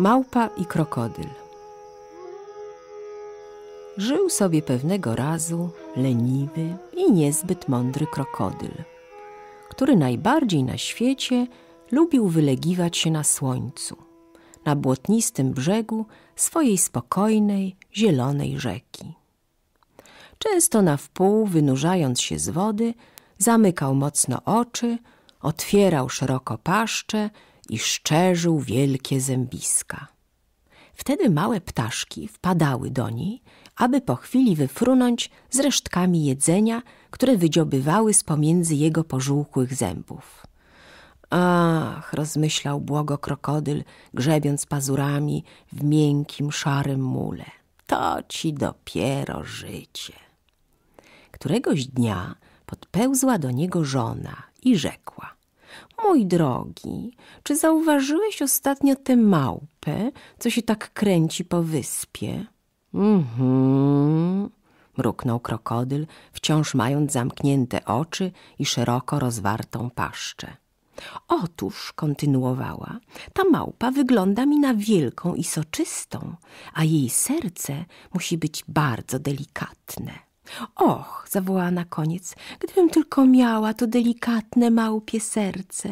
Małpa i krokodyl. Żył sobie pewnego razu leniwy i niezbyt mądry krokodyl, który najbardziej na świecie lubił wylegiwać się na słońcu, na błotnistym brzegu swojej spokojnej, zielonej rzeki. Często na wpół, wynurzając się z wody, zamykał mocno oczy, otwierał szeroko paszcze i szczerzył wielkie zębiska. Wtedy małe ptaszki wpadały do niej, aby po chwili wyfrunąć z resztkami jedzenia, które wydziobywały z pomiędzy jego pożółkłych zębów. Ach, rozmyślał błogo krokodyl, grzebiąc pazurami w miękkim, szarym mule. To ci dopiero życie. Któregoś dnia podpełzła do niego żona i rzekła – Mój drogi, czy zauważyłeś ostatnio tę małpę, co się tak kręci po wyspie? Mhm, mruknął krokodyl, wciąż mając zamknięte oczy i szeroko rozwartą paszczę. Otóż, kontynuowała, ta małpa wygląda mi na wielką i soczystą, a jej serce musi być bardzo delikatne. Och, zawołała na koniec, gdybym tylko miała to delikatne, małpie serce.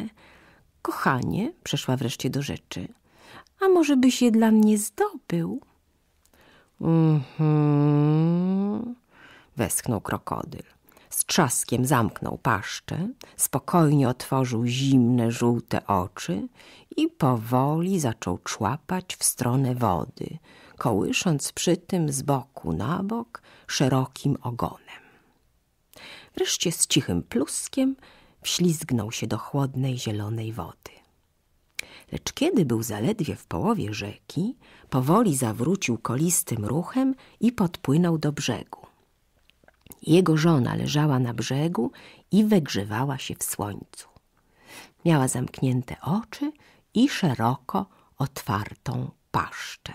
Kochanie, przeszła wreszcie do rzeczy, a może byś je dla mnie zdobył? Mhm, westchnął krokodyl. Z trzaskiem zamknął paszczę, spokojnie otworzył zimne, żółte oczy i powoli zaczął człapać w stronę wody – kołysząc przy tym z boku na bok szerokim ogonem. Wreszcie z cichym pluskiem wślizgnął się do chłodnej, zielonej wody. Lecz kiedy był zaledwie w połowie rzeki, powoli zawrócił kolistym ruchem i podpłynął do brzegu. Jego żona leżała na brzegu i wygrzewała się w słońcu. Miała zamknięte oczy i szeroko otwartą paszczę.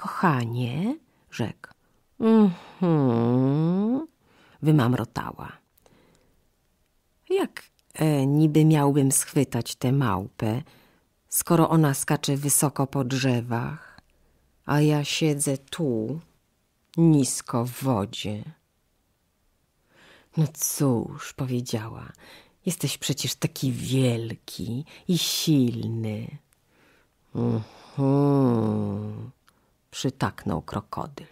Kochanie, rzekł. Mhm, wymamrotała. Jak e, niby miałbym schwytać tę małpę, skoro ona skacze wysoko po drzewach, a ja siedzę tu, nisko w wodzie. No cóż, powiedziała, jesteś przecież taki wielki i silny. Mhm przytaknął krokodyl.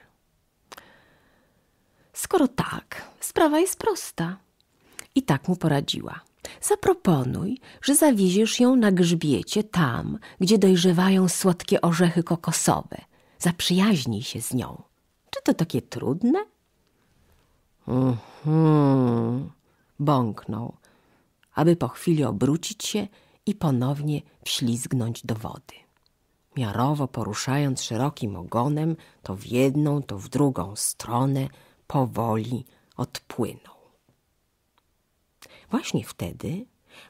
Skoro tak, sprawa jest prosta. I tak mu poradziła. Zaproponuj, że zawieziesz ją na grzbiecie tam, gdzie dojrzewają słodkie orzechy kokosowe. Zaprzyjaźnij się z nią. Czy to takie trudne? Mhm, bąknął, aby po chwili obrócić się i ponownie wślizgnąć do wody miarowo poruszając szerokim ogonem, to w jedną, to w drugą stronę, powoli odpłynął. Właśnie wtedy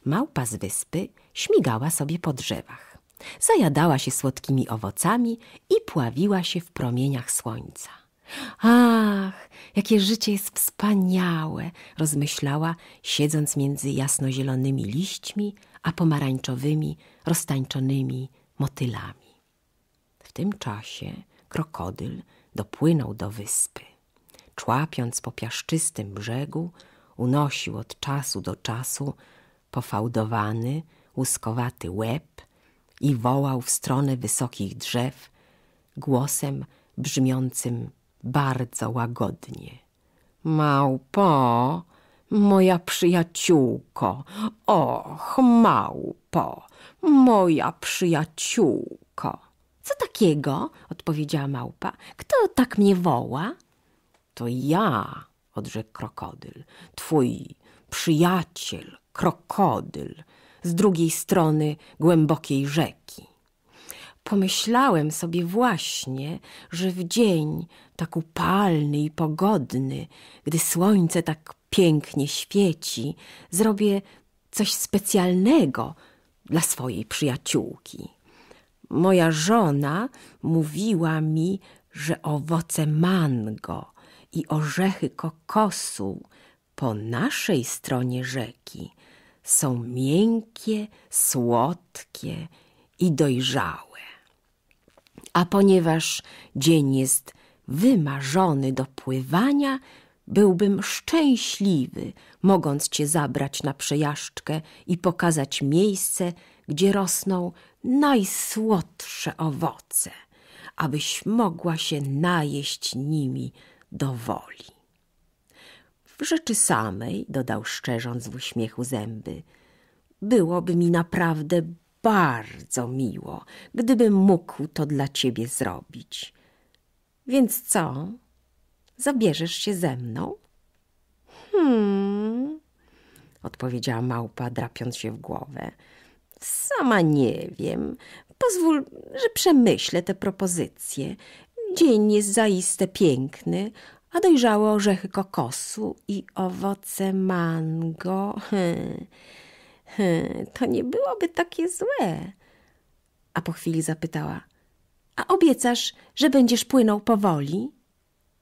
małpa z wyspy śmigała sobie po drzewach, zajadała się słodkimi owocami i pławiła się w promieniach słońca. Ach, jakie życie jest wspaniałe, rozmyślała, siedząc między jasnozielonymi liśćmi, a pomarańczowymi, roztańczonymi motylami tym czasie krokodyl dopłynął do wyspy. Człapiąc po piaszczystym brzegu, unosił od czasu do czasu pofałdowany, łuskowaty łeb i wołał w stronę wysokich drzew głosem brzmiącym bardzo łagodnie. Małpo, moja przyjaciółko, och, małpo, moja przyjaciółko. Co takiego? odpowiedziała małpa. Kto tak mnie woła? To ja, odrzekł krokodyl, twój przyjaciel, krokodyl, z drugiej strony głębokiej rzeki. Pomyślałem sobie właśnie, że w dzień tak upalny i pogodny, gdy słońce tak pięknie świeci, zrobię coś specjalnego dla swojej przyjaciółki. Moja żona mówiła mi, że owoce mango i orzechy kokosu po naszej stronie rzeki są miękkie, słodkie i dojrzałe. A ponieważ dzień jest wymarzony do pływania, byłbym szczęśliwy, mogąc cię zabrać na przejażdżkę i pokazać miejsce, gdzie rosną najsłodsze owoce, abyś mogła się najeść nimi do woli. W rzeczy samej, dodał szczerząc w uśmiechu zęby, byłoby mi naprawdę bardzo miło, gdybym mógł to dla ciebie zrobić. Więc co? Zabierzesz się ze mną? Hmm, odpowiedziała małpa, drapiąc się w głowę. Sama nie wiem. Pozwól, że przemyślę te propozycje. Dzień jest zaiste piękny, a dojrzałe orzechy kokosu i owoce mango. Hmm. Hmm. To nie byłoby takie złe. A po chwili zapytała: A obiecasz, że będziesz płynął powoli?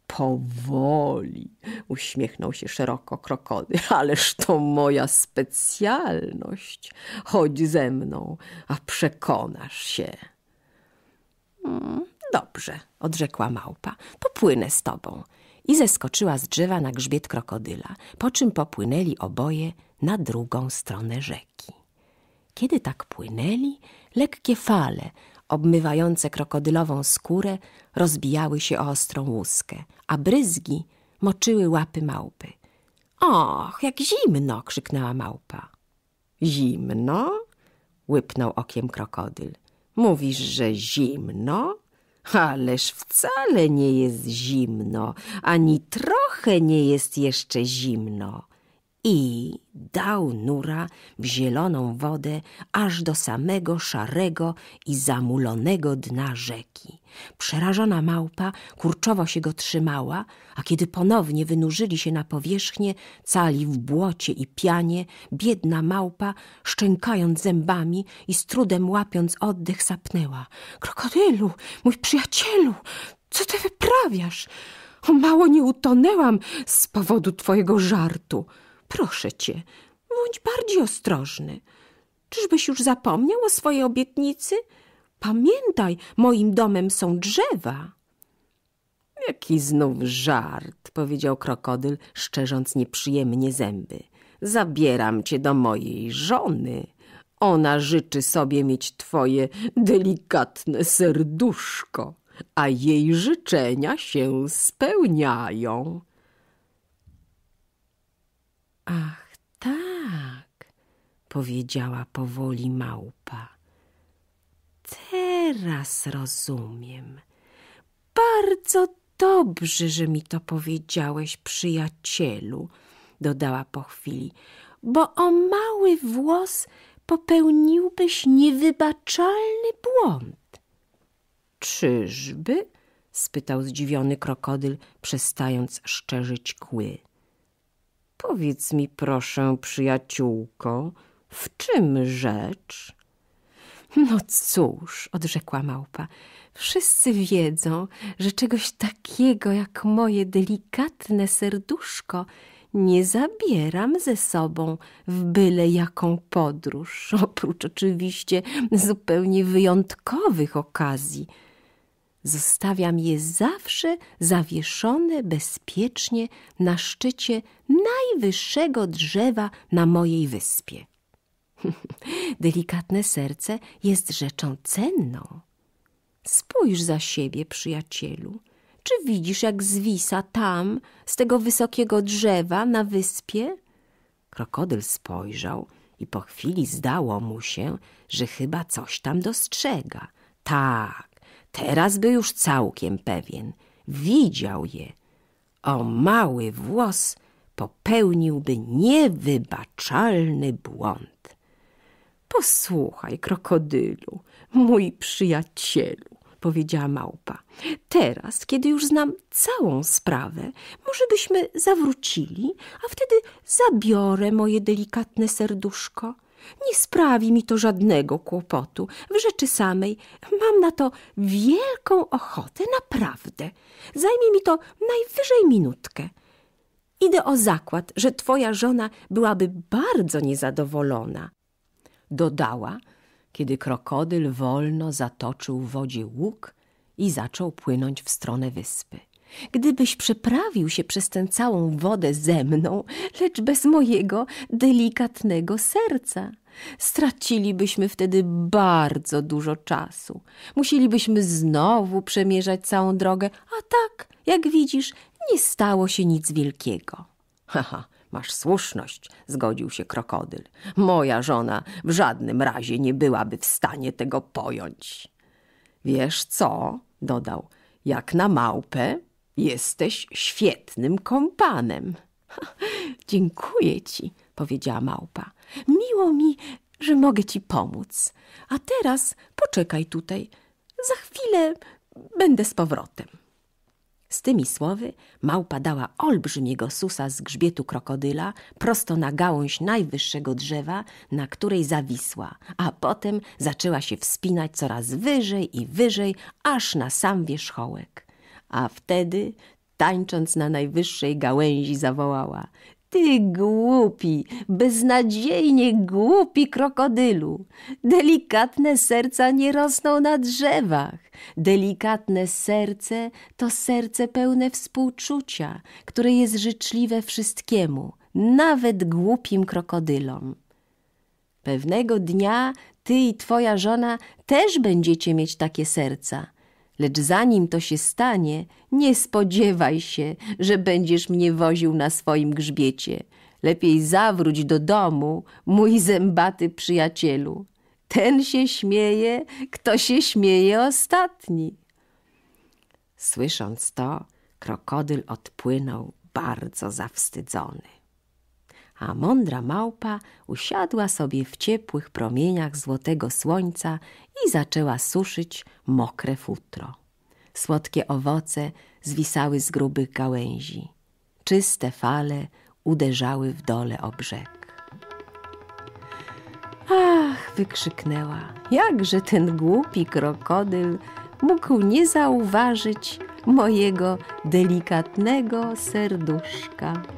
Powoli, uśmiechnął się szeroko krokodyl, ależ to moja specjalność. Chodź ze mną, a przekonasz się. Mm, dobrze, odrzekła małpa, popłynę z tobą. I zeskoczyła z drzewa na grzbiet krokodyla, po czym popłynęli oboje na drugą stronę rzeki. Kiedy tak płynęli, lekkie fale obmywające krokodylową skórę, rozbijały się o ostrą łuskę, a bryzgi moczyły łapy małpy. Och, jak zimno! krzyknęła małpa. Zimno? łypnął okiem krokodyl. Mówisz, że zimno? Ależ wcale nie jest zimno, ani trochę nie jest jeszcze zimno i dał nura w zieloną wodę aż do samego szarego i zamulonego dna rzeki. Przerażona małpa kurczowo się go trzymała, a kiedy ponownie wynurzyli się na powierzchnię, cali w błocie i pianie, biedna małpa, szczękając zębami i z trudem łapiąc oddech, sapnęła. Krokodylu, mój przyjacielu, co ty wyprawiasz? O mało nie utonęłam z powodu twojego żartu. Proszę cię, bądź bardziej ostrożny. Czyżbyś już zapomniał o swojej obietnicy? Pamiętaj, moim domem są drzewa. Jaki znów żart, powiedział krokodyl, szczerząc nieprzyjemnie zęby. Zabieram cię do mojej żony. Ona życzy sobie mieć twoje delikatne serduszko, a jej życzenia się spełniają. powiedziała powoli małpa. Teraz rozumiem. Bardzo dobrze, że mi to powiedziałeś, przyjacielu, dodała po chwili, bo o mały włos popełniłbyś niewybaczalny błąd. Czyżby? spytał zdziwiony krokodyl, przestając szczerzyć kły. Powiedz mi, proszę, przyjaciółko, w czym rzecz? No cóż, odrzekła małpa, wszyscy wiedzą, że czegoś takiego jak moje delikatne serduszko nie zabieram ze sobą w byle jaką podróż, oprócz oczywiście zupełnie wyjątkowych okazji. Zostawiam je zawsze zawieszone bezpiecznie na szczycie najwyższego drzewa na mojej wyspie. Delikatne serce jest rzeczą cenną. Spójrz za siebie, przyjacielu. Czy widzisz, jak zwisa tam, z tego wysokiego drzewa na wyspie? Krokodyl spojrzał i po chwili zdało mu się, że chyba coś tam dostrzega. Tak, teraz był już całkiem pewien. Widział je. O mały włos popełniłby niewybaczalny błąd. Posłuchaj, krokodylu, mój przyjacielu, powiedziała małpa. Teraz, kiedy już znam całą sprawę, może byśmy zawrócili, a wtedy zabiorę moje delikatne serduszko. Nie sprawi mi to żadnego kłopotu. W rzeczy samej mam na to wielką ochotę, naprawdę. Zajmie mi to najwyżej minutkę. Idę o zakład, że twoja żona byłaby bardzo niezadowolona, dodała, kiedy krokodyl wolno zatoczył w wodzie łuk i zaczął płynąć w stronę wyspy. Gdybyś przeprawił się przez tę całą wodę ze mną, lecz bez mojego delikatnego serca. Stracilibyśmy wtedy bardzo dużo czasu. Musielibyśmy znowu przemierzać całą drogę, a tak, jak widzisz, nie stało się nic wielkiego. Haha, Masz słuszność, zgodził się krokodyl. Moja żona w żadnym razie nie byłaby w stanie tego pojąć. Wiesz co? dodał. Jak na małpę, jesteś świetnym kompanem. Dziękuję ci, powiedziała małpa. Miło mi, że mogę ci pomóc. A teraz poczekaj tutaj. Za chwilę będę z powrotem. Z tymi słowy małpa dała olbrzymiego susa z grzbietu krokodyla prosto na gałąź najwyższego drzewa, na której zawisła, a potem zaczęła się wspinać coraz wyżej i wyżej, aż na sam wierzchołek. A wtedy, tańcząc na najwyższej gałęzi, zawołała: ty głupi, beznadziejnie głupi krokodylu. Delikatne serca nie rosną na drzewach. Delikatne serce to serce pełne współczucia, które jest życzliwe wszystkiemu, nawet głupim krokodylom. Pewnego dnia ty i twoja żona też będziecie mieć takie serca Lecz zanim to się stanie, nie spodziewaj się, że będziesz mnie woził na swoim grzbiecie. Lepiej zawróć do domu, mój zębaty przyjacielu. Ten się śmieje, kto się śmieje ostatni. Słysząc to, krokodyl odpłynął bardzo zawstydzony a mądra małpa usiadła sobie w ciepłych promieniach złotego słońca i zaczęła suszyć mokre futro. Słodkie owoce zwisały z grubych gałęzi. Czyste fale uderzały w dole o brzeg. Ach, wykrzyknęła, jakże ten głupi krokodyl mógł nie zauważyć mojego delikatnego serduszka.